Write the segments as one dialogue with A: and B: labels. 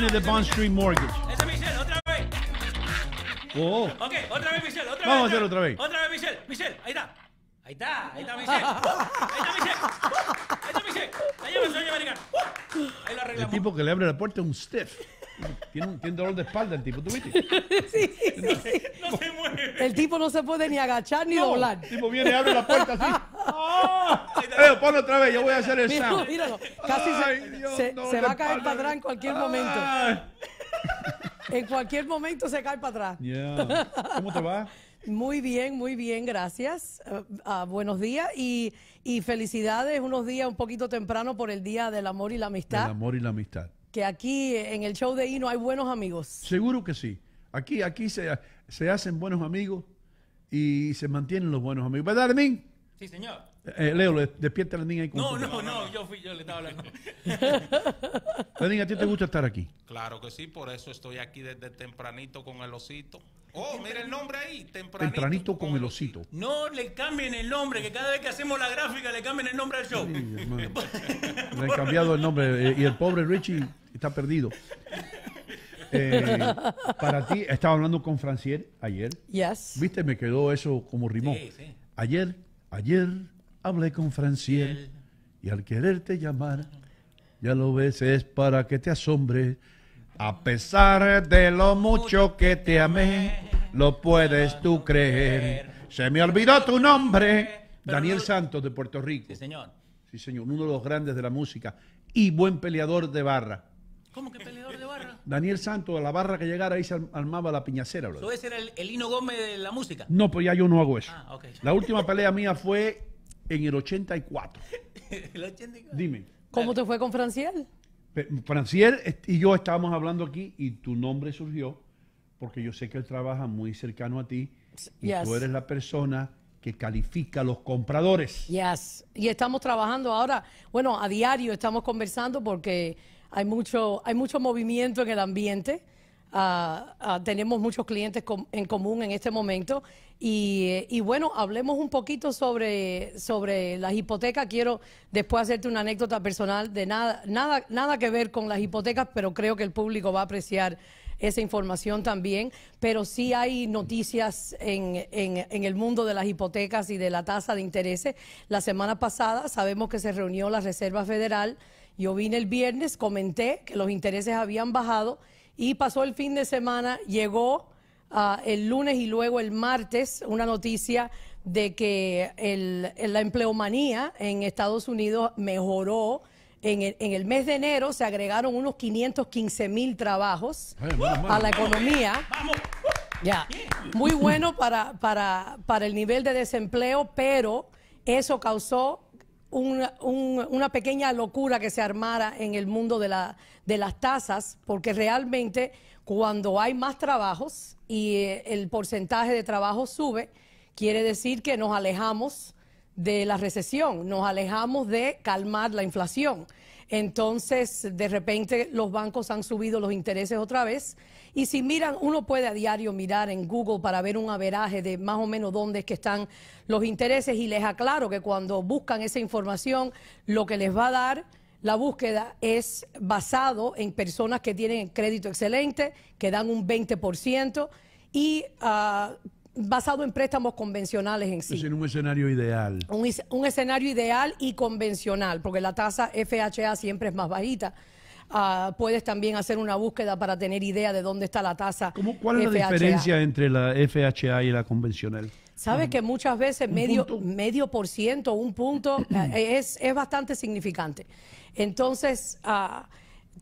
A: de Bond Street Mortgage. Ese
B: Michelle, otra vez. Oh. Ok, otra vez Michelle, otra vez. Vamos a hacer otra vez. Otra vez Michelle, Michelle, ahí está. Ahí está, ahí está Michelle. Ahí está Michelle. Ahí está Michelle. Ahí está americano. Ahí lo arreglamos. El
A: tipo que le abre la puerta es un stiff. Tiene un, tiene dolor de espalda el tipo, ¿tú viste? Sí, sí, no,
C: sí. No se mueve. El tipo no se puede ni agachar ni doblar. El tipo viene, y abre la puerta así. ¡Oh! Eh, ponlo otra vez, yo voy a hacer el Míralo, casi se, va a caer para atrás en cualquier momento. En cualquier momento se cae para atrás. ¿Cómo te va? Muy bien, muy bien, gracias. Eh, ah, buenos días y, felicidades. Unos días un poquito temprano por el Día del Amor y la Amistad. El
A: amor y la amistad.
C: Que aquí eh, en el show de Hino hay buenos amigos.
A: Seguro que sí. Aquí, aquí se, se hacen buenos amigos y se mantienen los buenos amigos. ¿Verdad, Armin? Sí, señor. Eh, Leo, despierta a la niña y no, no, no,
B: yo, fui, yo le estaba hablando.
A: niña, ¿a ti te gusta estar aquí?
B: Claro que sí, por eso estoy aquí desde tempranito con el osito. Oh, mira el nombre ahí, tempranito. Tempranito con, el osito. No le cambien el nombre, que cada vez que hacemos la gráfica le cambien el nombre al show. le
A: han cambiado el nombre eh, y el pobre Richie está perdido.
C: Eh, para ti,
A: estaba hablando con Francier ayer. Yes. Viste, me quedó eso como rimón. Ayer, ayer, hablé con Franciel y al quererte llamar, ya lo ves, es para que te asombre... A pesar de lo mucho que te amé, lo puedes tú creer. Se me olvidó tu nombre. Daniel Santos de Puerto Rico. Sí, señor. Sí, señor, uno de los grandes de la música y buen peleador de barra. ¿Cómo que peleador de barra? Daniel Santos, a la barra que llegara ahí se armaba la piñacera. Bro.
B: era el, Hino Gómez de la música?
A: No, pues ya yo no hago eso. Ah, la última pelea mía fue en el 84.
C: el 84. Dime. ¿Cómo te fue con Franciel?
A: Franciel y yo estábamos hablando aquí y tu nombre surgió porque yo sé que él trabaja muy cercano a ti y tú eres la persona que califica a los compradores.
C: Yes. Y estamos trabajando ahora, bueno, a diario estamos conversando porque hay mucho, hay mucho movimiento en el ambiente. Ah, ah, tenemos muchos clientes en común en este momento. Y, bueno, hablemos un poquito sobre, sobre las hipotecas. Quiero después hacerte una anécdota personal de nada, nada, nada que ver con las hipotecas, pero creo que el público va a apreciar esa información también. Pero sí hay noticias en, en, en el mundo de las hipotecas y de la tasa de intereses La semana pasada sabemos que se reunió la Reserva Federal. Yo vine el viernes, comenté que los intereses habían bajado y pasó el fin de semana, llegó ah, el lunes y luego el martes una noticia de que el, la empleomanía en Estados Unidos mejoró. En el, mes de enero se agregaron unos 515 mil trabajos a la economía. Ya, muy bueno para el nivel de desempleo, pero eso causó una, pequeña locura que se armara en el mundo de, la, de las tasas, porque realmente cuando hay más trabajos y eh, el porcentaje de trabajo sube, quiere decir que nos alejamos de la recesión, nos alejamos de calmar la inflación. Entonces, de repente los bancos han subido los intereses otra vez. Y si miran, uno puede a diario mirar en Google para ver un averaje de más o menos dónde es que están los intereses. Y les aclaro que cuando buscan esa información, lo que les va a dar la búsqueda es basado en personas que tienen crédito excelente, que dan un 20% y ah, basado en préstamos convencionales en sí. Es en
A: un escenario ideal.
C: Un, escenario ideal y convencional, porque la tasa FHA siempre es más bajita. Ah, puedes también hacer una búsqueda para tener idea de dónde está la tasa. ¿Cuál es la diferencia
A: entre la FHA y la convencional?
C: Sabes que muchas veces medio, medio por ciento, un punto, eh, es, bastante significante. Entonces, ah,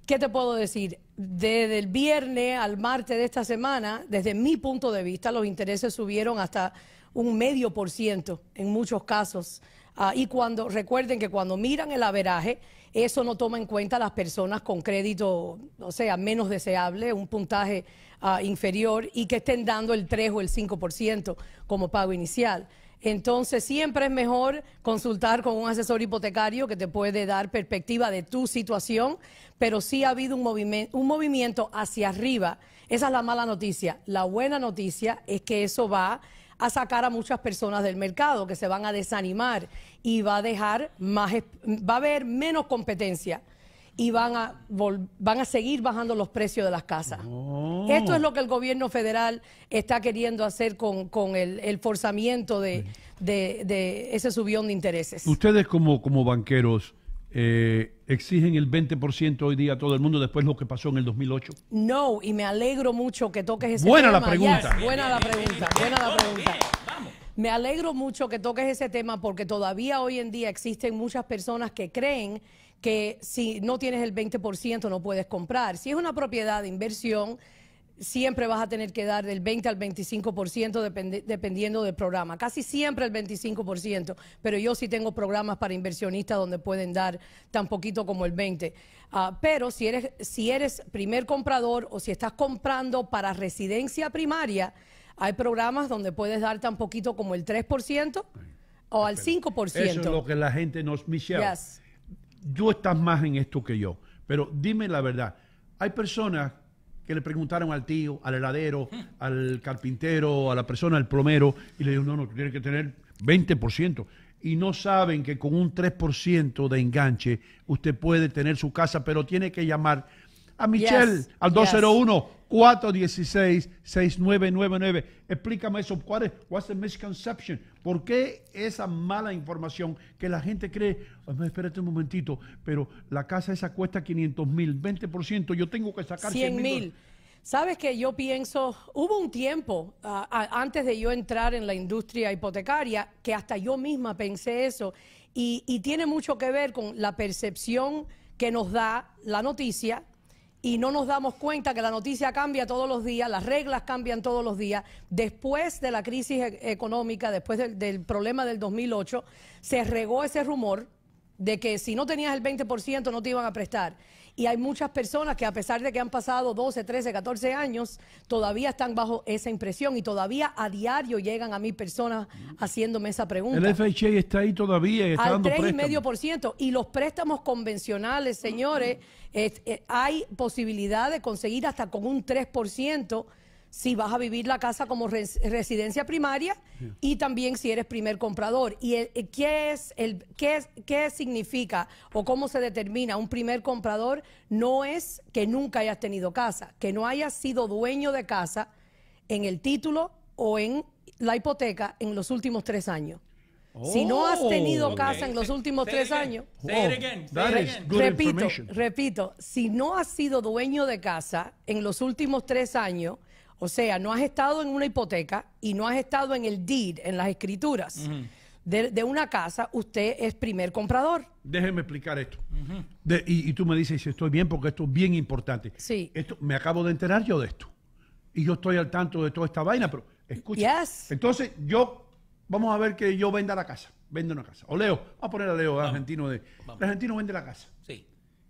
C: ¿Qué te puedo decir? Desde el viernes al martes de esta semana, desde mi punto de vista, los intereses subieron hasta un medio por ciento en muchos casos. Ah, y cuando recuerden que cuando miran el averaje, eso no toma en cuenta las personas con crédito, o sea, menos deseable, un puntaje ah, inferior y que estén dando el 3 o el 5% como pago inicial. Entonces, siempre es mejor consultar con un asesor hipotecario que te puede dar perspectiva de tu situación, pero sí ha habido un, movimiento, hacia arriba. Esa es la mala noticia. La buena noticia es que eso va a sacar a muchas personas del mercado que se van a desanimar y va a dejar más, va a haber menos competencia y van a, van a seguir bajando los precios de las casas. Oh. Esto es lo que el gobierno federal está queriendo hacer con, el, forzamiento de, ese subión de intereses.
A: Ustedes como, como banqueros... Eh, exigen el 20% hoy día a todo el mundo después de lo que pasó en el 2008?
C: No, y me alegro mucho que toques ese buena La pregunta. buena la pregunta. buena la pregunta. Me alegro mucho que toques ese tema porque todavía hoy en día existen muchas personas que creen que si no tienes el 20% no puedes comprar. Si es una propiedad de inversión, siempre vas a tener que dar del 20 al 25% dependiendo del programa. Casi siempre el 25%, pero yo sí tengo programas para inversionistas donde pueden dar tan poquito como el 20. Ah, pero si eres, si eres primer comprador o si estás comprando para residencia primaria, hay programas donde puedes dar tan poquito como el 3% o ah, al 5%. Eso es lo
A: que la gente nos, Michelle tú estás más en esto que yo. Pero dime la verdad, hay personas que le preguntaron al tío, al heladero, hmm. al carpintero, a la persona, al plomero, y le dijeron, no, no, tiene que tener 20%. Y no saben que con un 3% de enganche usted puede tener su casa, pero tiene que llamar a Michelle al 201 416-6999. Explícame eso. ¿Cuál es what's the misconception? ¿Por qué esa mala información que la gente cree? espérate un momentito, pero la casa esa cuesta 500 mil, 20%. Yo tengo que sacar 100 mil.
C: Sabes que yo pienso, hubo un tiempo antes de yo entrar en la industria hipotecaria que hasta yo misma pensé eso y tiene mucho que ver con la percepción que nos da la noticia y no nos damos cuenta que la noticia cambia todos los días, las reglas cambian todos los días. Después de la crisis e-, económica, después del, del, problema del 2008, se regó ese rumor de que si no tenías el 20% no te iban a prestar. Y hay muchas personas que a pesar de que han pasado 12, 13, 14 años, todavía están bajo esa impresión y todavía a diario llegan a mí personas haciéndome esa pregunta. El
A: FHA está ahí todavía. Y está Al ciento
C: 3,5%. Y los préstamos convencionales, señores, eh, hay posibilidad de conseguir hasta con un 3% si vas a vivir la casa como residencia primaria y también si eres primer comprador. ¿Y eh, qué, es el, qué, qué significa o cómo se determina un primer comprador? No es que nunca hayas tenido casa, que no hayas sido dueño de casa en el título o en la hipoteca en los últimos tres años.
A: si no has tenido oh, casa en
C: los últimos tres años,
B: repito,
C: repito, si no has sido dueño de casa en los últimos tres años, o sea, no has estado en una hipoteca y no has estado en el deed, en las escrituras de, una casa, usted es primer comprador.
A: Déjeme explicar esto. y, tú me dices estoy bien, porque esto es bien importante.
C: Sí. Esto,
A: me acabo de enterar yo de esto. Y yo estoy al tanto de toda esta vaina, pero escucha. Yes. Entonces, yo, vamos a ver que yo venda la casa. Vende una casa. O Leo, vamos a poner a Leo, argentino de. El argentino vende la casa. Sí.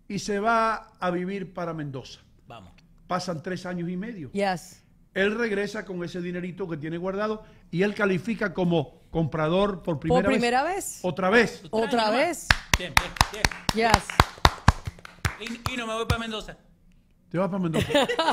A: Y se va a vivir para Mendoza. Vamos. Pasan tres años y medio. Yes él regresa con ese dinerito que tiene guardado y él califica como comprador por primera, por primera
C: vez. Otra vez. Otra vez. Bien, bien, bien.
B: Yes. Y, no me voy para Mendoza.
A: Te vas para Mendoza.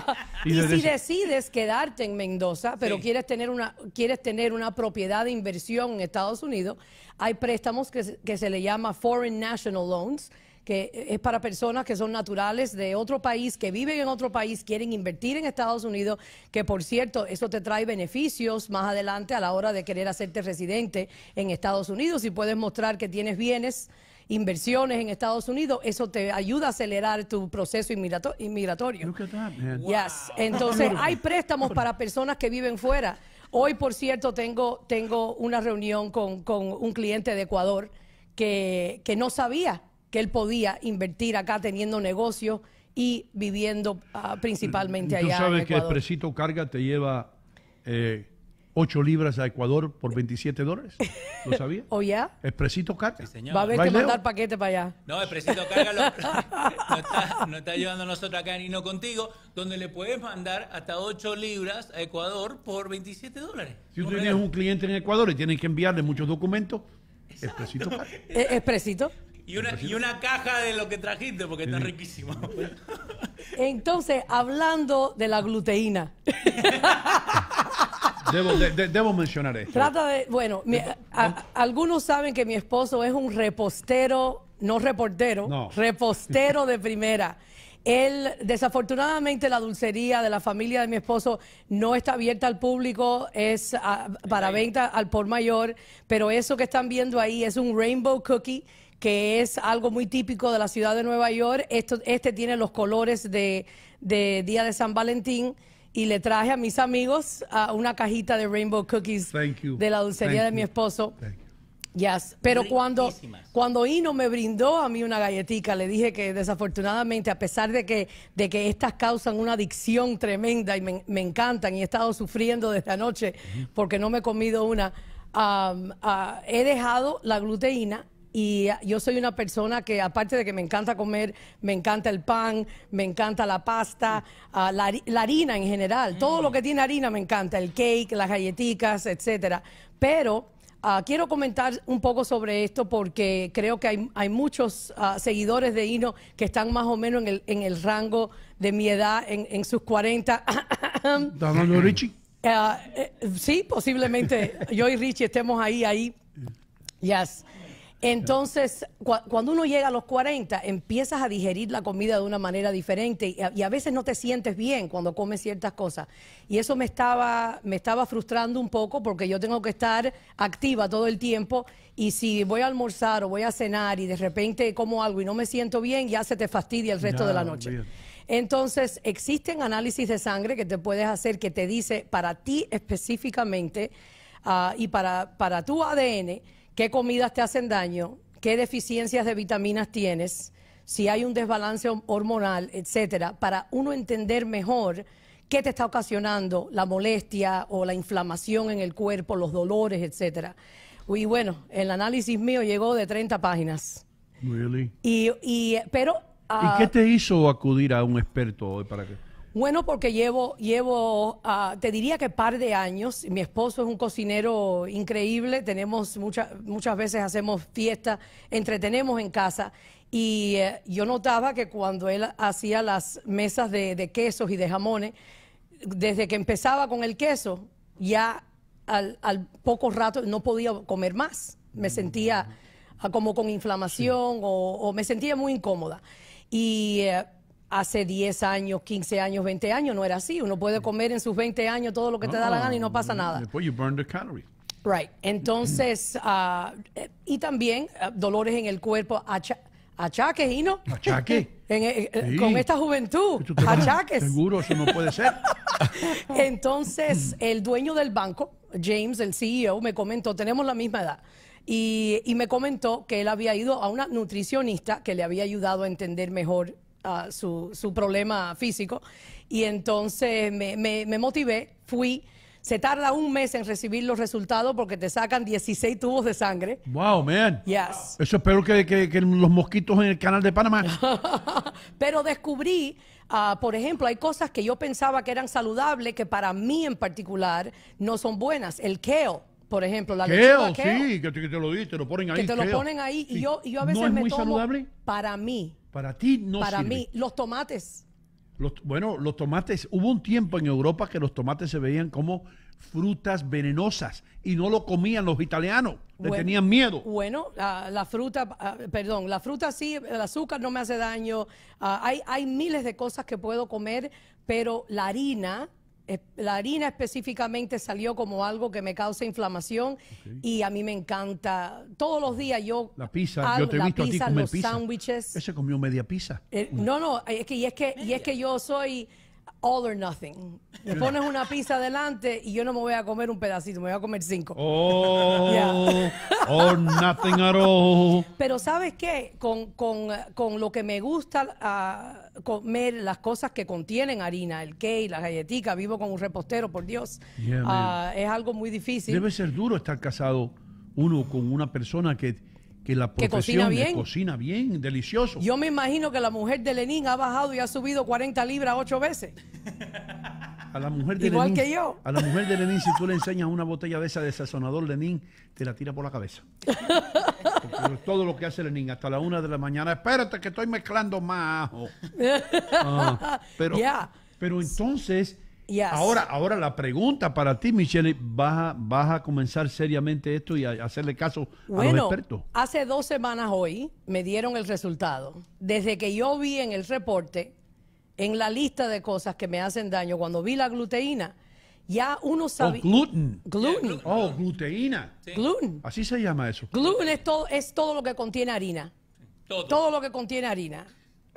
C: y, si decides quedarte en Mendoza, pero quieres tener una quieres tener una propiedad de inversión en Estados Unidos, hay préstamos que se le llama Foreign National Loans, que es para personas que son naturales de otro país, que viven en otro país, quieren invertir en Estados Unidos, que por cierto, eso te trae beneficios más adelante a la hora de querer hacerte residente en Estados Unidos Si puedes mostrar que tienes bienes inversiones en Estados Unidos, eso te ayuda a acelerar tu proceso inmigratorio. Entonces, hay préstamos para personas que viven fuera. Hoy, por cierto, tengo, tengo una reunión con, un cliente de Ecuador que, que no sabía que él podía invertir acá teniendo negocios y viviendo ah, principalmente allá. Tú sabes que Expresito
A: Carga te lleva eh, 8 libras a Ecuador por 27 dólares. ¿Lo sabías? ¿O oh, ya? Expresito Carga. Va a haber que mandar
C: paquete para allá. No, Expresito Carga no está, llevando
B: nosotros acá ni no Contigo, donde le puedes mandar hasta 8 libras a Ecuador por 27 dólares.
C: Si tú tienes un
A: cliente en Ecuador y tienes que enviarle muchos documentos, Expresito Carga.
C: Eh, ¿Expresito?
B: Y una, caja de lo que trajiste, porque está riquísimo.
C: Entonces, hablando de la gluteína.
A: Debo, mencionar
C: esto. Trata de, bueno, algunos saben que mi esposo es un repostero, no reportero, repostero de primera. Él, desafortunadamente, la dulcería de la familia de mi esposo no está abierta al público, es ah, para venta al por mayor, pero eso que están viendo ahí es un rainbow cookie que es algo muy típico de la ciudad de Nueva York. Esto, este tiene los colores de, Día de San Valentín y le traje a mis amigos una cajita de Rainbow Cookies de la dulcería de mi esposo. Yes. Pero cuando, cuando Ino me brindó a mí una galletita, le dije que desafortunadamente, a pesar de que, de que estas causan una adicción tremenda y me, encantan y he estado sufriendo desde anoche porque no me he comido una, ah, he dejado la gluteína y yo soy una persona que aparte de que me encanta comer, me encanta el pan, me encanta la pasta, ah, la, harina en general, mm. todo lo que tiene harina me encanta, el cake, las galletitas, etcétera. Pero ah, quiero comentar un poco sobre esto porque creo que hay, muchos ah, seguidores de Hino que están más o menos en el, en el rango de mi edad, en, sus 40. hablando, Richie. Eh, sí, posiblemente yo y Richie estemos ahí, ahí. Yes. Entonces, cuando uno llega a los 40, empiezas a digerir la comida de una manera diferente y a, veces no te sientes bien cuando comes ciertas cosas. Y eso me estaba, me estaba frustrando un poco porque yo tengo que estar activa todo el tiempo y si voy a almorzar o voy a cenar y de repente como algo y no me siento bien, ya se te fastidia el resto de la noche. Entonces, existen análisis de sangre que te puedes hacer que te dice para ti específicamente ah, y para tu ADN qué comidas te hacen daño, qué deficiencias de vitaminas tienes, si hay un desbalance hormonal, etcétera, para uno entender mejor qué te está ocasionando la molestia o la inflamación en el cuerpo, los dolores, etcétera. Y bueno, el análisis mío llegó de 30 páginas. Really? Y, y eh, pero ¿Y qué ah,
A: te hizo acudir a un experto hoy para que
C: bueno, porque llevo, llevo ah, te diría que par de años. Mi esposo es un cocinero increíble. Tenemos muchas muchas veces hacemos fiestas, entretenemos en casa. Y eh, yo notaba que cuando él hacía las mesas de, quesos y de jamones, desde que empezaba con el queso, ya al, al poco rato no podía comer más. Me sentía mm. ah, como con inflamación o, o, me sentía muy incómoda. Y eh, hace 10 años, 15 años, 20 años, no era así. Uno puede comer en sus 20 años todo lo que te da la gana y no pasa oh, nada.
A: Después you burn the calories.
C: Right. Entonces, ah, eh, y también ah, dolores en el cuerpo, achaques, ¿y no? ¿Achaques? Eh, eh, con esta juventud, achaques. Seguro, eso no puede ser. Entonces, mm. el dueño del banco, James, el CEO, me comentó, tenemos la misma edad. Y, y me comentó que él había ido a una nutricionista que le había ayudado a entender mejor su, problema físico. Y entonces me, motivé, fui. Se tarda un mes en recibir los resultados porque te sacan 16 tubos de sangre.
A: Wow, man. Yes. Eso es peor que, los mosquitos en el canal de Panamá.
C: Pero descubrí, ah, por ejemplo, hay cosas que yo pensaba que eran saludables que para mí en particular no son buenas. El kale. Por ejemplo, la lechuga sí,
A: que te, lo lo ponen ahí. Que te lo ponen
C: ahí ¿No es muy saludable? para mí.
A: Para ti no Para mí,
C: los tomates.
A: Los, bueno, los tomates, hubo un tiempo en Europa que los tomates se veían como frutas venenosas y no lo comían los italianos, le tenían miedo.
C: Bueno, la, fruta, ah, perdón, la fruta sí, el azúcar no me hace daño, ah, hay, hay miles de cosas que puedo comer, pero la harina, la harina específicamente salió como algo que me causa inflamación y a mí me encanta. Todos los días yo...
A: La pizza, yo te he visto a ti comer los pizza. sándwiches. Ese comió media pizza.
C: Eh, no, no, es que, y, es que, y es que yo soy all or nothing. Me mm. pones una pizza delante y yo no me voy a comer un pedacito, me voy a comer cinco.
A: Oh, or oh, nothing at all.
C: Pero ¿sabes qué? Con, lo que me gusta ah, comer, las cosas que contienen harina, el cake, la galletitas, vivo con un repostero, por Dios, ah, es algo muy difícil. Debe ser
A: duro estar casado uno con una persona que que la profesión que cocina, bien. cocina bien, delicioso.
C: Yo me imagino que la mujer de Lenín ha bajado y ha subido 40 libras ocho veces.
A: A la mujer de Igual que yo. A la mujer de Lenín, si tú le enseñas una botella de esa de sazonador Lenín, te la tira por la cabeza. todo lo que hace Lenín hasta la una de la mañana. Espérate que estoy mezclando más
C: ah,
A: pero entonces Ahora, ahora la pregunta para ti, Michelle, ¿vas a, vas a comenzar seriamente esto y a, hacerle caso a los expertos?
C: Hace dos semanas hoy me dieron el resultado. Desde que yo vi en el reporte, en la lista de cosas que me hacen daño, cuando vi la gluteína, ya uno sabe. gluten. Gluten. Oh,
A: gluteína. Gluten. Así se llama eso.
C: Gluten es todo, es todo lo que contiene harina. Todo. todo lo que contiene harina.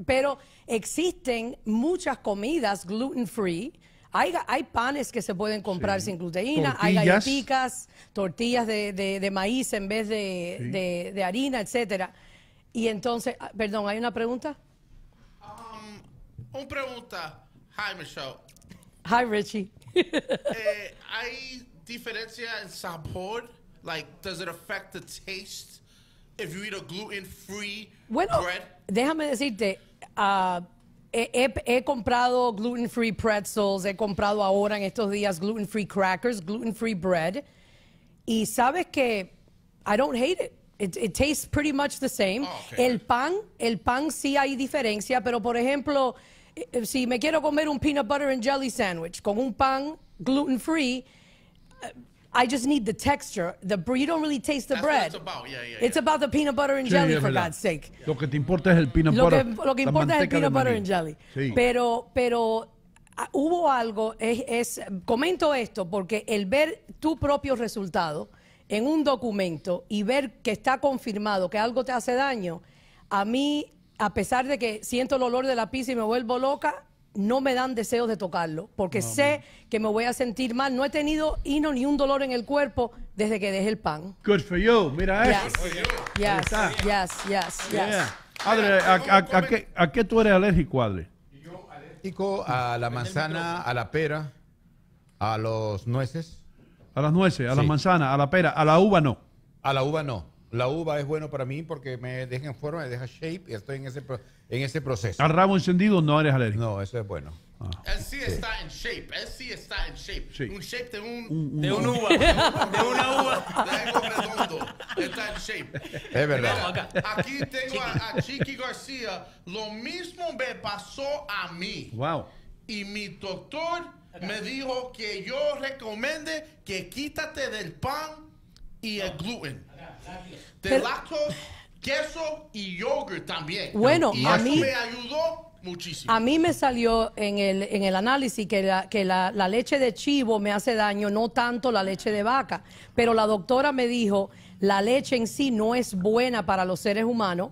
C: Pero existen muchas comidas gluten free hay, panes que se pueden comprar sin gluten. hay galletitas, tortillas de, maíz en vez de, harina, etcétera. Y entonces, ah, perdón, ¿hay una pregunta?
D: Um, una pregunta. Hi, Michelle.
C: Hi, Richie.
D: Eh, ¿Hay diferencia en sabor? Like, does it affect the taste if you eat a gluten-free
C: bueno, bread? déjame decirte, ah, He, comprado gluten free pretzels, he comprado ahora en estos días gluten free crackers, gluten free bread. Y sabes que I don't hate it. It, tastes pretty much the same. Ah, el pan, el pan sí hay diferencia, pero por ejemplo, eh, eh, si me quiero comer un peanut butter and jelly sandwich con un pan gluten free, eh, I just need the texture. The you don't really taste the bread. It's about. the peanut butter and jelly, for God's sake.
A: Lo que te importa es el peanut lo butter. Que, lo que importa es el peanut butter and jelly.
C: Pero, pero ah, hubo algo. Es, es, comento esto porque el ver tu propio resultado en un documento y ver que está confirmado que algo te hace daño, a mí, a pesar de que siento el olor de la pizza y me vuelvo loca, no me dan deseos de tocarlo, porque sé que me voy a sentir mal. No he tenido hino ni un dolor en el cuerpo desde que dejé el pan.
A: Good for you, mira eso. Yes,
C: yes, yes, yes.
A: a, qué, tú eres alérgico, Y
C: Yo alérgico
E: a la manzana, a la pera,
A: a los nueces. A las nueces, a la manzana, a la pera, a la uva no.
E: A la uva no la uva es bueno para mí porque me deja en forma, me deja shape y estoy en ese, en ese proceso. ¿Al
A: rabo encendido no eres alérgico? No, eso es bueno. él sí, está
D: en shape, él sí está en shape. Un shape de un, de una uva, de una uva, de algo redondo. Está en shape. Es verdad. aquí tengo a, Chiqui García. Lo mismo me pasó a mí. Wow. Y mi doctor me dijo que yo recomende que quítate del pan y el gluten. Te queso y yogurt también. Bueno, y a eso mí me ayudó muchísimo. A
C: mí me salió en el, análisis que, la, que la, leche de chivo me hace daño, no tanto la leche de vaca. Pero la doctora me dijo, la leche en sí no es buena para los seres humanos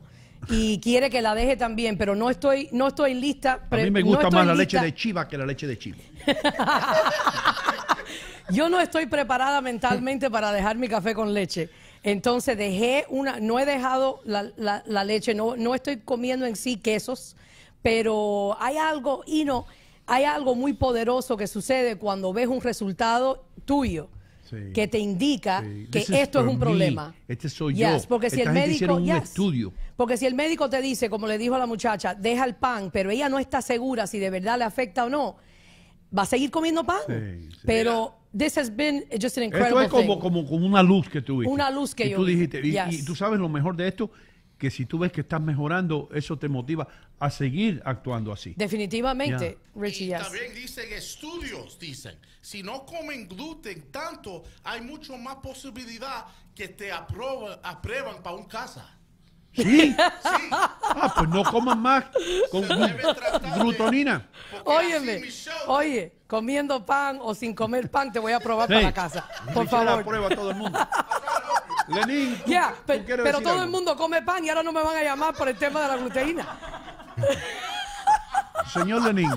C: y quiere que la deje también, pero no estoy, no estoy lista. A mí me gusta más la leche de
A: chiva que la leche
D: de chivo.
C: Yo no estoy preparada mentalmente para dejar mi café con leche. Entonces dejé una, no he dejado la, la, leche, no, no estoy comiendo en sí quesos, pero hay algo, y no, hay algo muy poderoso que sucede cuando ves un resultado tuyo. que te indica que esto es un problema.
A: Este soy yo. Porque si el médico, estudio.
C: Porque si el médico te dice, como le dijo a la muchacha, deja el pan, pero ella no está segura si de verdad le afecta o no, va a seguir comiendo pan. Sí, pero this has been just Esto es como,
A: como, una luz que tuviste. Una luz que tú dijiste, y, tú sabes lo mejor de esto, que si tú ves que estás mejorando, eso te motiva a seguir actuando así.
C: Definitivamente, Richie, Y también
D: dicen estudios, dicen, si no comen gluten tanto, hay mucho más posibilidad que te aprueban para un casa. Sí. sí. Ah,
A: pues no comas más con glutonina.
C: Óyeme, oye, comiendo pan o sin comer pan te voy a probar para la casa. Por favor. todo el mundo.
A: Lenín,
C: pero todo el mundo come pan y ahora no me van a llamar por el tema de la gluteína.
A: Señor Lenín.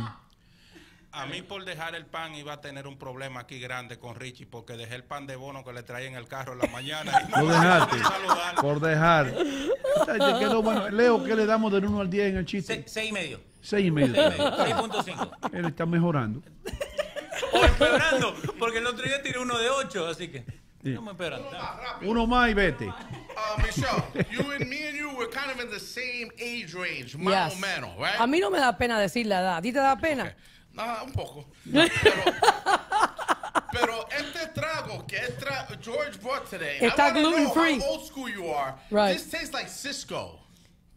B: A mí eh. por dejar el pan iba a tener un problema aquí grande con Richie porque dejé el pan de bono que le traía en el carro en la mañana. Y no
A: por dejaste. Por dejar. Leo, ¿qué le damos del 1 al 10 en el chiste? 6.5. seis y medio. Seis y medio. 6.5. Él está mejorando.
B: o empeorando, porque el otro día tiré uno de 8, así que... No me esperan.
C: Uno más, y vete. Uh,
D: Michelle, you and me and you were kind of in the same age range, más o menos, right? A mí
C: no me da pena decir la edad. ¿A ti te da pena?
D: Ah, un poco.
C: Pero, este trago
D: que George bought today, I gluten know how old school you are. This tastes like Cisco.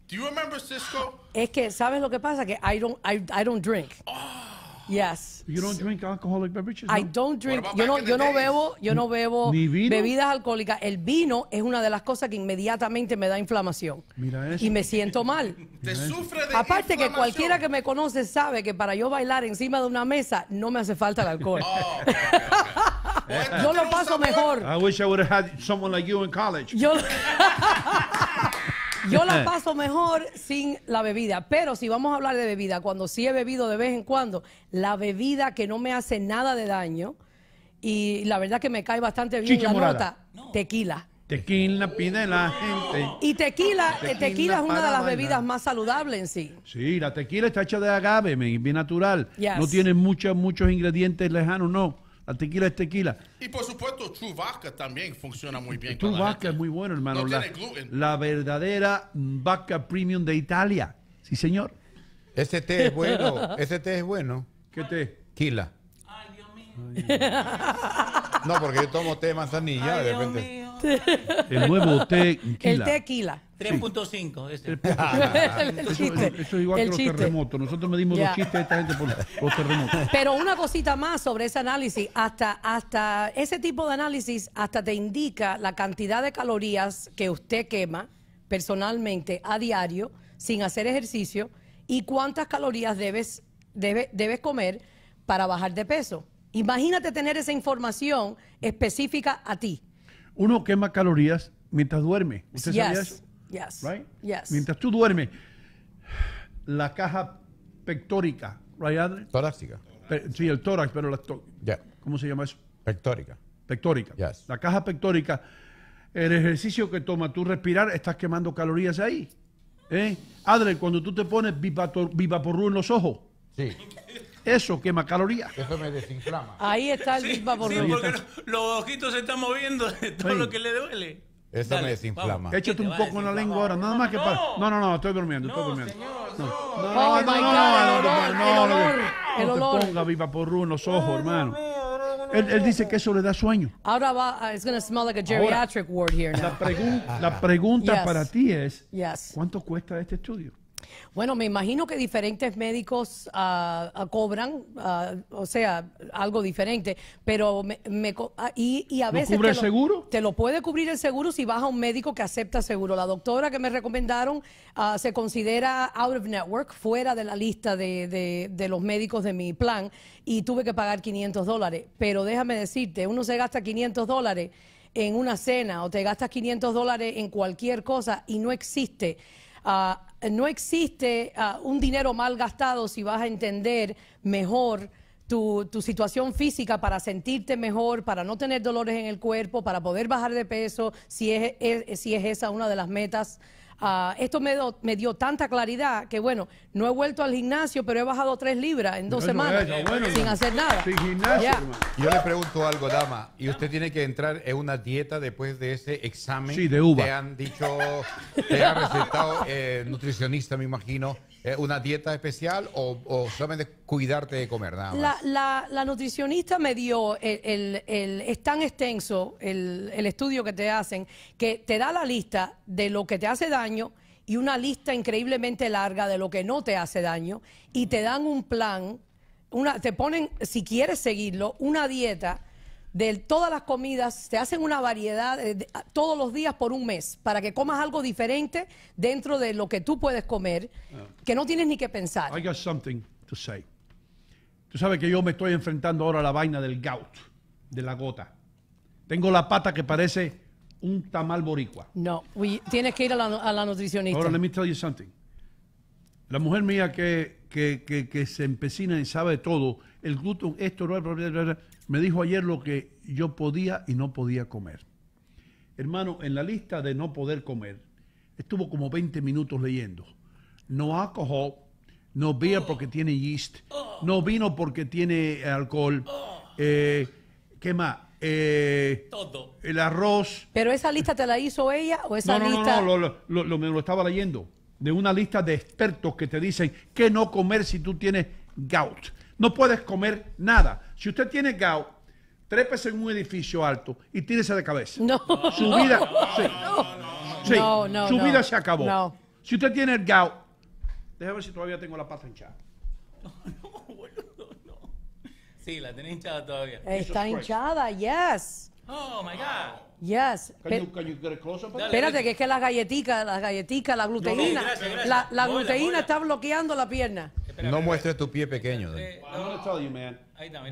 D: Do you remember Cisco?
C: Es que, ¿sabes lo que pasa? Que I don't, I, I don't drink. Ah. Yes.
A: You don't drink alcoholic beverages. I don't drink. Yo no, bebo, yo no bebo bebidas
C: alcohólicas. El vino es una de las cosas que inmediatamente me da inflamación. Y me siento mal. Aparte que cualquiera que me conoce sabe que para yo bailar encima de una mesa no me hace falta el alcohol. Oh,
A: yo
C: lo paso mejor.
A: I wish I would have someone like you in college.
C: Yo la eh. paso mejor sin la bebida, pero si vamos a hablar de bebida, cuando sí he bebido de vez en cuando, la bebida que no me hace nada de daño y la verdad que me cae bastante bien la nota, tequila.
A: Tequila pide la gente.
C: Y tequila, eh, tequila, es una de las bebidas más saludables en sí.
A: Sí, la tequila está hecha de agave, bien natural. No tiene muchos, muchos ingredientes lejanos, no. La tequila es tequila.
D: Y por supuesto, Chubasca también funciona muy bien. Chubasca
A: es muy bueno, hermano. la, la verdadera vaca premium de
E: Italia. Sí, señor. Ese té es bueno. Ese té es bueno. ¿Qué té? Quila. Ay, Dios mío. no, porque yo tomo té de manzanilla. de
B: repente. El nuevo tequila. El tequila. 3.5. Ah,
A: eso, eso, es igual que los terremotos. Nosotros medimos los chistes de esta gente por los terremotos.
C: Pero una cosita más sobre ese análisis. Hasta, hasta ese tipo de análisis hasta te indica la cantidad de calorías que usted quema personalmente a diario sin hacer ejercicio y cuántas calorías debes, debes comer para bajar de peso. Imagínate tener esa información específica a ti
A: uno quema calorías mientras duerme. ¿Usted sabía eso? Yes, right? Mientras tú duermes, la caja pectórica, right, Adler? Torácica. sí, el tórax, pero la ¿Cómo se llama eso? Pectórica. Pectórica. La caja pectórica, el ejercicio que toma tú respirar, estás quemando calorías ahí. ¿Eh? cuando tú te pones bivaporru en los ojos. Sí. Eso quema calorías.
B: Eso me desinflama. Ahí está el Sí, porque los ojitos se están moviendo de todo lo que le duele. Eso me desinflama. Échate un
A: poco en la lengua ahora, nada más que para. No, no, no, estoy durmiendo, estoy durmiendo. no, no, no, no, no,
C: no no No no no no
A: no no no ojos, hermano. Él, dice que eso le da sueño.
C: Ahora va, ah, it's going to smell like a geriatric ward here now. La, pregunta para ti es, ¿cuánto cuesta este estudio? Bueno, me imagino que diferentes médicos ah, ah, cobran, ah, o sea, algo diferente, pero me, y, a veces... te el lo, seguro? Te lo puede cubrir el seguro si vas a un médico que acepta seguro. La doctora que me recomendaron se considera out of network, fuera de la lista de, de los médicos de mi plan, y tuve que pagar 500 dólares. Pero déjame decirte, uno se gasta 500 dólares en una cena o te gastas 500 dólares en cualquier cosa y no existe Ah, no existe ah, un dinero mal gastado si vas a entender mejor tu, situación física para sentirte mejor, para no tener dolores en el cuerpo, para poder bajar de peso, si si es esa una de las metas Ah, esto me, me dio tanta claridad que, bueno, no he vuelto al gimnasio, pero he bajado tres libras en dos semanas sin hacer nada. Sin gimnasio,
E: Yo le pregunto algo, dama, y usted tiene que entrar en una dieta después de ese examen. que han dicho, te ha recetado eh, nutricionista, me imagino una dieta especial o, solamente cuidarte de comer nada
C: La, nutricionista me dio, el, es tan extenso el, el estudio que te hacen, que te da la lista de lo que te hace daño y una lista increíblemente larga de lo que no te hace daño y te dan un plan, una, te ponen, si quieres seguirlo, una dieta de todas las comidas, te hacen una variedad eh, todos los días por un mes para que comas algo diferente dentro de lo que tú puedes comer, ah. que no tienes ni que pensar.
A: I got something to say. Tú sabes que yo me estoy enfrentando ahora a la vaina del gout, de la gota. Tengo la pata que parece un tamal boricua.
C: No, tienes que ir a la, nutricionista. Ahora, let
A: me tell you something. La mujer mía que, se empecina y sabe todo, el gluten, esto, no es me dijo ayer lo que yo podía y no podía comer. Hermano, en la lista de no poder comer, estuvo como 20 minutos leyendo. No alcohol, no beer porque tiene yeast, no vino porque tiene alcohol. Eh, ¿Qué más? Eh, Todo. El arroz.
C: ¿Pero esa lista te la hizo ella o esa no, No,
A: no, lo, me lo estaba leyendo. De una lista de expertos que te dicen que no comer si tú tienes gout no puedes comer nada. Si usted tiene gout, trépese en un edificio alto y tírese de cabeza. No. Su vida, sí. No, no, su vida se acabó. No. Si usted tiene el gout, déjame ver si todavía tengo la pata hinchada. No,
B: no, no. Sí, la tiene hinchada todavía. Está hinchada,
C: yes.
B: Oh my God.
C: Yes. Can you,
B: can you get espérate,
C: que es que las galletitas, las galletitas, la gluteína, la, la gluteína está bloqueando la pierna.
E: no muestres tu pie pequeño. Eh,
A: tell you, man.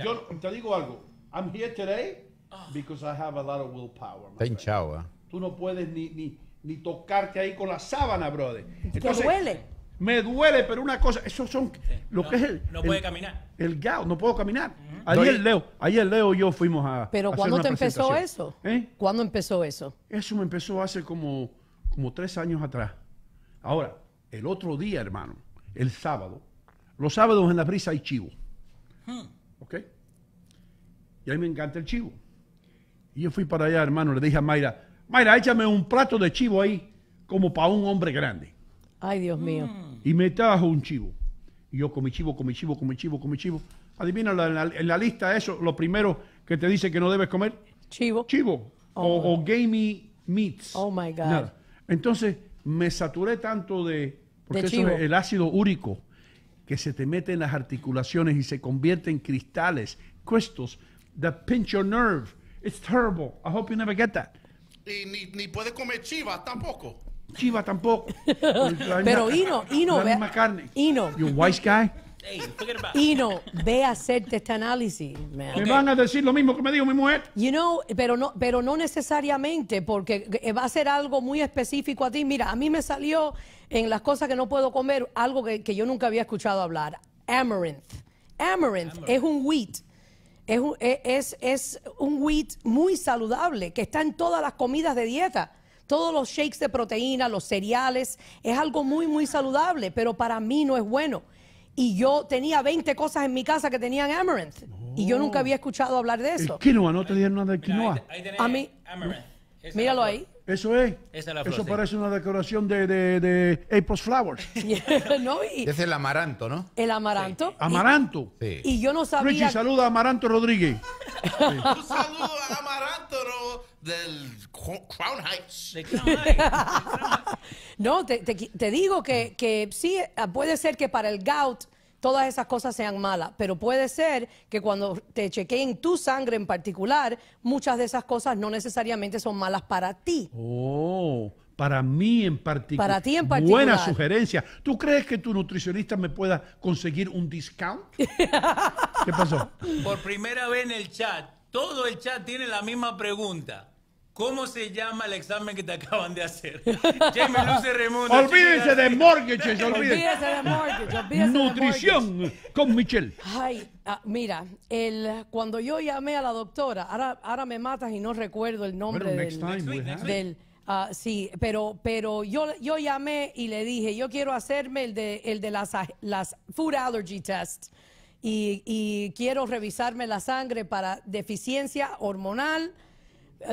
A: Yo te digo algo. I'm here today because I have a lot of willpower.
E: Está hinchado, ¿ah?
A: Tú no puedes ni, ni, ni tocarte ahí con la sábana, brother. Entonces, duele? Me duele, pero una cosa, eso son lo no, que es el, no puede caminar el no puedo caminar. Ayer Leo, el Leo y yo fuimos a. Pero ¿cuándo te empezó eso?
C: ¿Eh? ¿Cuándo empezó
A: eso? Eso me empezó hace como, como tres años atrás. Ahora, el otro día, hermano, el sábado, los sábados en la brisa hay chivo. Hmm. ¿Ok? Y a mí me encanta el chivo. Y yo fui para allá, hermano, le dije a Mayra, Mayra, échame un plato de chivo ahí, como para un hombre grande.
C: Ay, Dios mío.
A: Y me trajo un chivo yo comí chivo, comí chivo, comí chivo, comí chivo. Adivina en la, lista eso, lo primero que te dice que no debes comer. Chivo. Chivo. Oh o,
C: gamey meats. Oh my God.
A: Entonces me saturé tanto de. Porque Eso es el ácido úrico que se te mete en las articulaciones y se convierte en cristales, Cuestos. that pinch your nerve. It's terrible. I hope you never get that.
D: Y ni, ni puedes comer chivas tampoco. Chiva tampoco. Pero Ino, Ino,
C: ve, carne. Ino.
A: You wise guy.
C: ve a hacerte este análisis. Me van a decir lo mismo que me dijo mi mujer. You know, pero no, pero no necesariamente, porque eh, va a ser algo muy específico a ti. Mira, a mí me salió en las cosas que no puedo comer algo que, yo nunca había escuchado hablar. Amaranth. Amaranth, es un wheat. E, es un wheat muy saludable que está en todas las comidas de dieta todos los shakes de proteína, los cereales, es algo muy, muy saludable, pero para mí no es bueno. Y yo tenía 20 cosas en mi casa que tenían amaranth. Y yo nunca oh. había escuchado hablar de eso.
A: quinoa, no te nada de quinoa. ahí,
C: a mí, amaranth. Míralo ahí.
A: Eso es. Esa es la Eso parece una decoración de, de, de April's Flowers.
C: no, es el
E: amaranto, ¿no?
C: El amaranto.
A: Amaranto.
C: Y, yo no sabía. Richie, saluda a Amaranto Rodríguez. Un saludo a Amaranto Rodríguez
D: del Crown Heights.
C: no, te, digo que, mm. sí, ah, puede ser que para el gout todas esas cosas sean malas, pero puede ser que cuando te chequeen tu sangre en particular, muchas de esas cosas no necesariamente son malas para ti.
A: Oh. Para mí en particular. Para ti en particular. Buena sugerencia. ¿Tú crees que tu nutricionista me pueda conseguir un discount? ¿Qué
B: pasó? Por primera vez en el chat, todo el chat tiene la misma pregunta. ¿Cómo se llama el examen que te acaban de hacer? me Luce olvídese. Olvídense de
A: mortgages, olvídese de
C: mortgages,
A: Nutrición con Michelle.
C: Ay, ah, mira, el, cuando yo llamé a la doctora, ahora, ahora me matas y no recuerdo el nombre del, ah, sí, pero, pero yo, yo llamé y le dije, yo quiero hacerme el de, el de las, las food allergy test y, y quiero revisarme la sangre para deficiencia hormonal,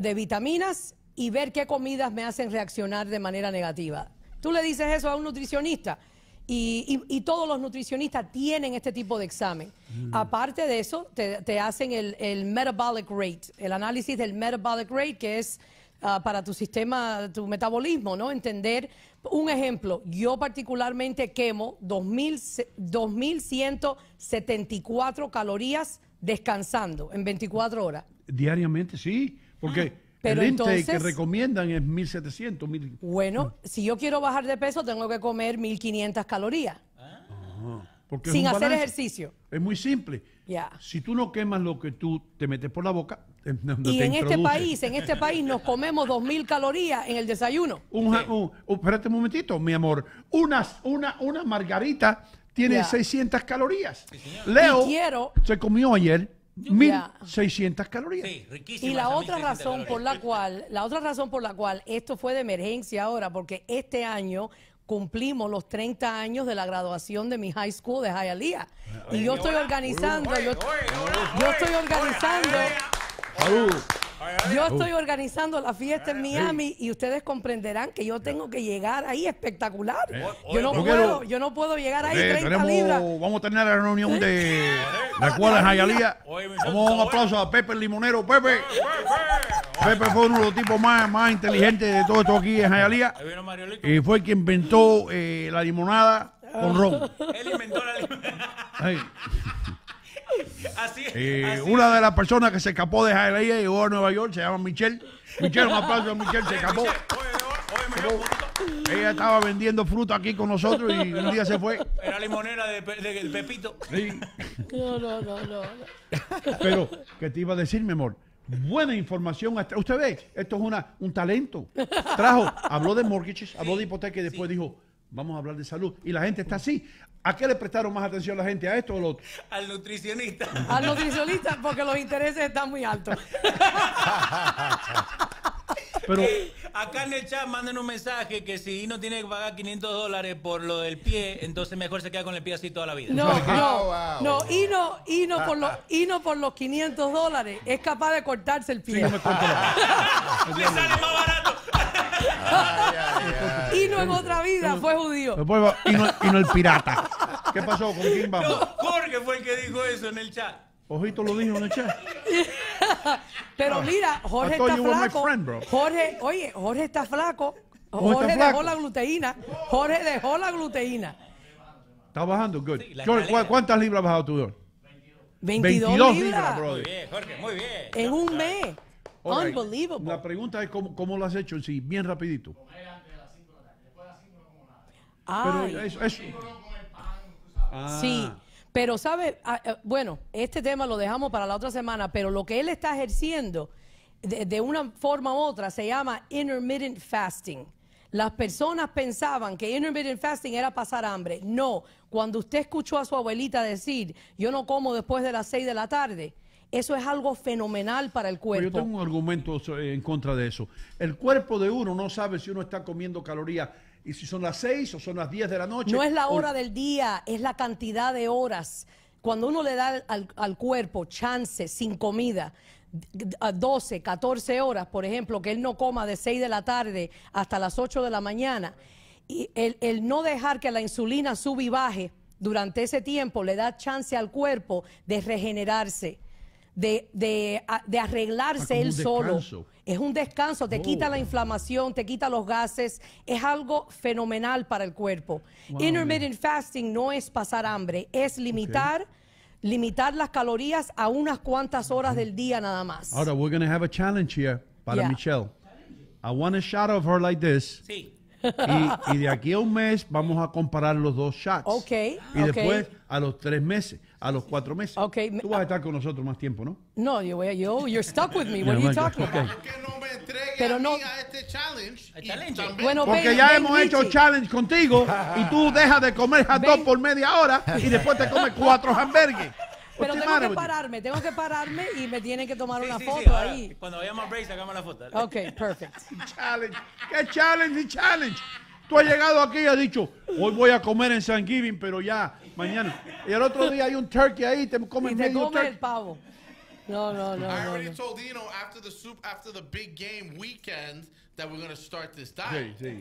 C: de vitaminas y ver qué comidas me hacen reaccionar de manera negativa. Tú le dices eso a un nutricionista y, todos los nutricionistas tienen este tipo de examen. Mm. Aparte de eso, te, hacen el, metabolic rate, el análisis del metabolic rate, que es ah, para tu sistema, tu metabolismo, ¿no? Entender, un ejemplo, yo particularmente quemo 2.174 calorías descansando en 24 horas.
A: Diariamente, sí. Porque ah, el que recomiendan es 1700. 1000.
C: Bueno, ah. si yo quiero bajar de peso, tengo que comer 1500 calorías. Ah,
A: sin hacer ejercicio. Es muy simple. Si tú no quemas lo que tú te metes por la boca, y en este país, en este país
C: nos comemos 2.000 calorías en el desayuno. Un,
A: espérate un momentito, mi amor. una, una margarita tiene 600 calorías. Leo se comió ayer 1600 calorías. Y la otra razón por
C: la cual, la otra razón por la cual esto fue de emergencia ahora, porque este año cumplimos los 30 años de la graduación de mi high school de Hialeah. Y yo estoy organizando, yo, estoy organizando. Yo estoy organizando la fiesta en Miami y ustedes comprenderán que yo tengo que llegar ahí espectacular. Eh, yo no puedo, llegar ahí 30 eh, libras.
A: Vamos a tener la reunión de eh. la escuela en Jayalía. Vamos a un aplauso a Pepe Limonero. Pepe. Pepe fue uno de los tipos más, más inteligentes de todo esto aquí en Jayalía. Y fue quien inventó la limonada
B: con ron. Él inventó la limonada. Así
A: Eh, una de las personas que se escapó de Jaileía y llegó a Nueva York se llama Michelle. Michelle, un
B: aplauso a Michelle, se escapó.
A: ella estaba vendiendo fruta aquí con nosotros y un día se fue.
B: Era limonera de, Pepito. Sí.
C: No, no, no, no.
A: Pero, ¿qué te iba a decir, mi amor? Buena información. Usted ve, esto es una, un talento. Trajo, habló de mortgages, habló de hipoteca y después dijo, Vamos a hablar de salud. Y la gente está así. ¿A qué le prestaron más atención la gente? ¿A esto o lo otro? Al
C: nutricionista. Al nutricionista, porque los intereses están muy altos.
B: acá en el chat mandan un mensaje que si no tiene que pagar 500 dólares por lo del pie, entonces mejor se queda con el pie así toda la vida. No, no, oh, no,
C: y no, y no por los, y por los 500 dólares es capaz de cortarse el pie. Le sale más barato.
B: y no en otra
C: vida fue judío. Y
B: no, el pirata.
A: ¿Qué pasó? ¿Con Kimba
B: Jorge fue el que dijo eso en el chat.
A: Ojito
C: lo dijo en el chat. Pero ah, mira, Jorge está flaco. Jorge, oye, Jorge está flaco. Jorge, dejó la gluteína. Jorge dejó la gluteína.
A: Está bajando, good. Jorge, ¿cuántas libras ha bajado tú, Jorge? 22, 22 libras. libras, Muy bien, Jorge, muy bien. En un mes. La pregunta es cómo,
C: lo has hecho, sí, bien rapidito.
B: antes de las de
C: la tarde, después de las 5 eso, ah. Sí. Pero sabe, ah, eh, bueno, este tema lo dejamos para la otra semana, pero lo que él está ejerciendo de, de, una forma u otra se llama intermittent fasting. Las personas pensaban que intermittent fasting era pasar hambre. No, cuando usted escuchó a su abuelita decir, yo no como después de las seis de la tarde, eso es algo fenomenal para el cuerpo. yo tengo
A: un argumento eh, en contra de eso. El cuerpo de uno no sabe si uno está comiendo calorías y si son las 6 o son las 10 de la noche. No es la hora del
C: día, es la cantidad de horas. Cuando uno le da al, cuerpo chance sin comida, 12, 14 horas, por ejemplo, que él no coma de 6 de la tarde hasta las 8 de la mañana, y el, el no dejar que la insulina sube y baje durante ese tiempo le da chance al cuerpo de regenerarse de, arreglarse ah, él solo. Es un descanso, te quita la oh. inflamación, te quita los gases, es algo fenomenal para el cuerpo. Intermittent fasting no es pasar hambre, es limitar. Limitar las calorías a unas cuantas horas del día nada más. Ahora,
A: we're going to have a challenge here para Michelle. I want a shot of her like this. Sí.
C: Y,
A: de aquí a un mes vamos a comparar los dos shots. Ok. Y después a los tres meses a los cuatro meses. Okay. Tú vas a ah. estar con nosotros más tiempo, ¿no?
C: No, yo voy a, yo, you're stuck with me. What are you talking about? Pero no. A este challenge. challenge. Bueno, Porque ya hemos hecho challenge contigo y tú dejas
A: de comer hot dog por media hora y después te comes cuatro hamburgues. Pero tengo que
C: pararme, tengo que pararme y me tienen que tomar una foto ahí.
B: Cuando vayamos a break sacamos la foto. Dale.
A: Ok, perfect.
C: challenge, qué challenge y challenge.
A: Tú has llegado aquí y has dicho, hoy voy a comer en San Giving, pero ya mañana. Y el otro día hay un turkey ahí, te comen y te medio come turkey. el
C: pavo.
D: No, no, no. I already no, no. told Dino after the soup, after the big game weekend that we're going to start this diet. Sí, sí.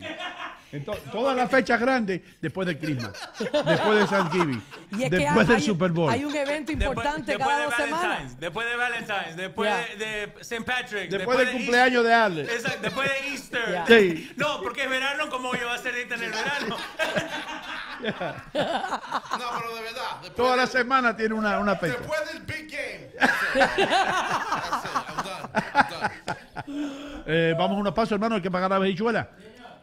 A: Entonces, todas las fechas grandes después de Christmas, después de Thanksgiving, después del Super Bowl. Hay
B: un evento importante después, cada dos de semanas. Después de Valentine's, después yeah. de, de St. Patrick's. Después, después del de cumpleaños de Alex. Exacto, después de Easter. Yeah. Sí. No, porque es verano como yo va a ser en el verano. No, pero de
A: verdad. Toda la semana tiene una, una pecha.
B: Después del big game.
A: Eh, vamos a una paso, hermano. Hay que pagar la vejichuela.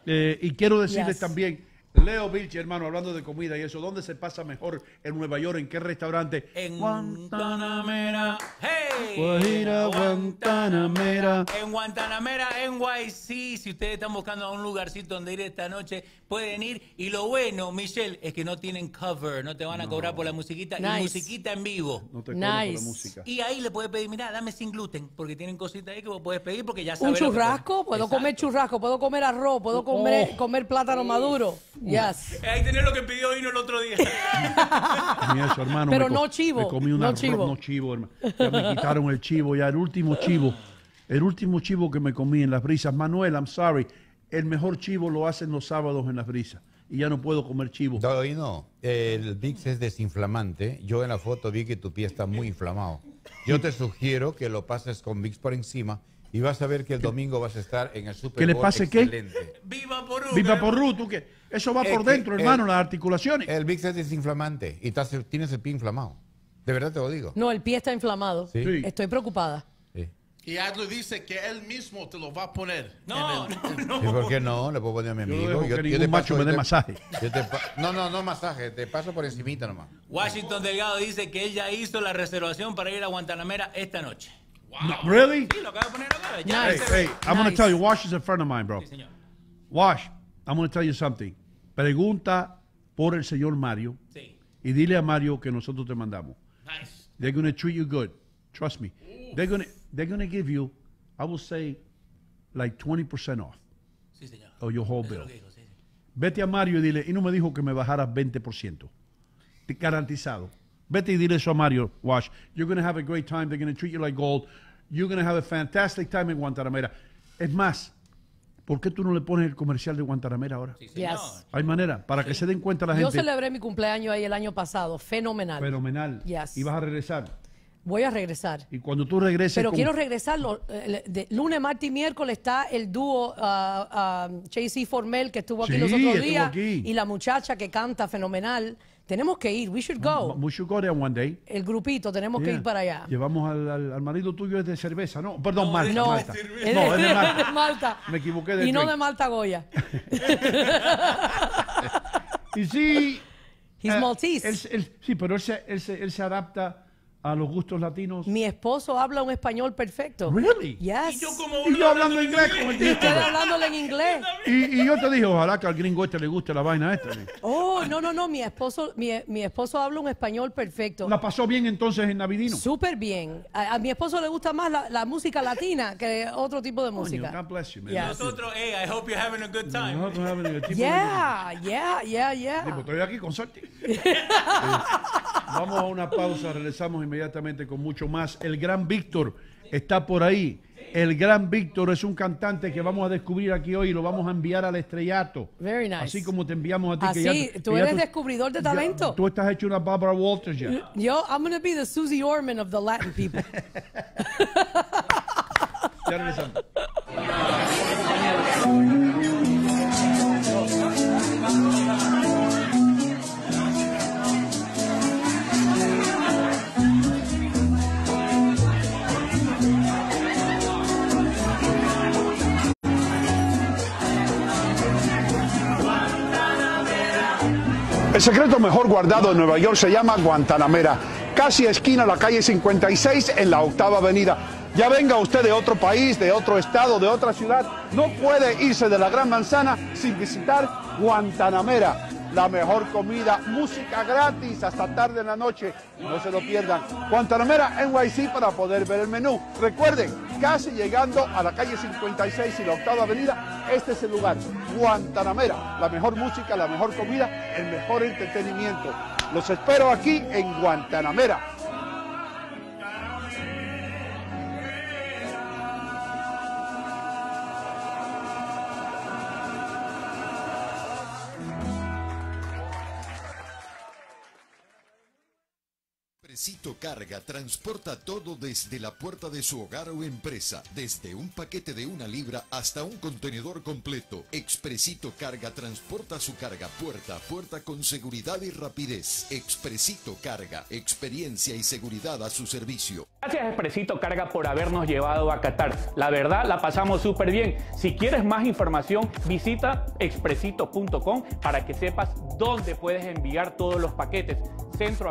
A: Eh, y quiero decirles también Leo Bilcher, hermano, hablando de comida y eso, ¿dónde se pasa mejor en Nueva York? ¿En qué restaurante? En
B: Guantanamera. ¡Hey! Guajira,
C: Guantanamera.
B: En Guantanamera, en YC. Si ustedes están buscando a un lugarcito donde ir esta noche, pueden ir. Y lo bueno, Michelle, es que no tienen cover. No te van a cobrar por la musiquita. Y musiquita en vivo. No te cobran por la música. Y ahí le puedes pedir, mira, dame sin gluten, porque tienen cositas ahí que vos puedes pedir porque ya sabes. ¿Un churrasco?
C: Puedo comer churrasco, puedo comer arroz, puedo comer, oh. plátano maduro. Yes. Eh, ahí tenía lo que pidió el otro
A: día. Pero no chivo. no chivo. No chivo, hermano. me quitaron el chivo, ya el último chivo. El último chivo que me comí en las brisas. Manuel,
E: I'm sorry. El mejor chivo lo hacen los sábados en las brisas. Y ya no puedo comer chivo. No, y no. El VIX es desinflamante. Yo en la foto vi que tu pie está muy inflamado. Yo te sugiero que lo pases con VIX por encima y vas a ver que el domingo vas a estar en el Super ¿Qué le pase excelente. qué? ¡Viva Ruth. ¡Viva por ¿Tú qué? Eso va por dentro, hermano, las articulaciones. El Big Set es inflamante y tienes el pie inflamado. De verdad te lo digo.
C: No, el pie está inflamado. Sí. Estoy preocupada.
D: Y Adler dice que él mismo te lo va a poner. No,
C: no, no. ¿Y por
E: qué no? Le puedo poner a mi amigo. Yo, paso, me masaje.
B: no, no, no masaje. Te paso por encimita nomás. Washington Delgado dice que ella hizo la reservación para ir a Guantanamera esta noche really? Este- hey, I'm going to tell
E: you, Wash is a
A: friend of mine, bro. Wash, I'm going to tell you something. Pregunta por el señor Mario y dile a Mario que nosotros te mandamos. Nice. They're going to treat you good. Trust me. They're going to they're gonna give you, I will say, like 20% off Sí, señor. of your whole bill. Vete a Mario y dile, y no me dijo que me bajara 20%. Te- Garantizado. Vete y dile eso a Mario Wash. You're going to have a great time. They're going to treat you like gold. You're going to have a fantastic time en Guantanamera. Es más, ¿por qué tú no le pones el comercial de Guantanamera ahora? Sí, Hay manera, para que se den cuenta la gente. Yo celebré
C: mi cumpleaños ahí el año pasado. Fenomenal.
A: Fenomenal. Y vas a regresar.
C: Voy a regresar.
A: Y cuando tú regreses. Pero quiero
C: regresar. de, lunes, martes y miércoles está el dúo uh, Formel que estuvo aquí los otros días. Y la muchacha que canta fenomenal. Tenemos que ir. We should go.
A: We should go there one day.
C: El grupito, tenemos que ir para allá.
A: Llevamos al, marido tuyo, es de cerveza, ¿no? Perdón, no, Malta. No, Es, es de, Malta. Me equivoqué de Y no de
C: Malta Goya.
A: y sí.
C: He's eh, Maltese. sí, pero él, él se adapta a los gustos latinos. Mi esposo habla un español perfecto. Really? Yes. Y yo, como y yo hablando inglés con el Y hablándole en inglés.
A: Y, y, yo te dije, ojalá que al gringo este le guste la vaina esta.
C: Oh, no, no, no, mi esposo, mi, mi esposo habla un español perfecto. ¿La pasó bien entonces en Navidino? Súper bien. A, mi esposo le gusta más la, la, música latina que otro tipo de música. Coño, God bless you, man. Nosotros,
B: hey, I hope you're having a good time. Nosotros having a good time. Yeah,
C: yeah, yeah, yeah.
B: estoy aquí
A: con suerte. vamos a una pausa, regresamos inmediatamente con mucho más. El gran Víctor está por ahí. El gran Víctor es un cantante que vamos a descubrir aquí hoy y lo vamos a enviar al estrellato.
C: Very nice. Así como
A: te enviamos a ti. Así, que ya, tú eres
C: descubridor de talento. tú
A: estás hecho una Barbara Walters ya.
C: Yo, I'm going to be the Susie Orman of the Latin people.
A: secreto mejor guardado en Nueva York se llama Guantanamera, casi esquina la calle 56 en la octava avenida. Ya venga usted de otro país, de otro estado, de otra ciudad, no puede irse de la Gran Manzana sin visitar Guantanamera. La mejor comida, música gratis hasta tarde en la noche. No se lo pierdan. Guantanamera NYC para poder ver el menú. Recuerden, casi llegando a la calle 56 y la octava avenida, este es el lugar. Guantanamera, la mejor música, la mejor comida, el mejor entretenimiento. Los espero aquí en Guantanamera.
E: Expresito Carga transporta todo desde la puerta de su hogar o empresa, desde un paquete de una libra hasta un contenedor completo. Expresito Carga transporta su carga puerta a puerta con seguridad y rapidez. Expresito Carga, experiencia y seguridad a su servicio.
B: Gracias Expresito Carga por habernos llevado a Qatar. La verdad la pasamos súper bien. Si quieres más información, visita expresito.com para que sepas dónde puedes enviar todos los paquetes. Centro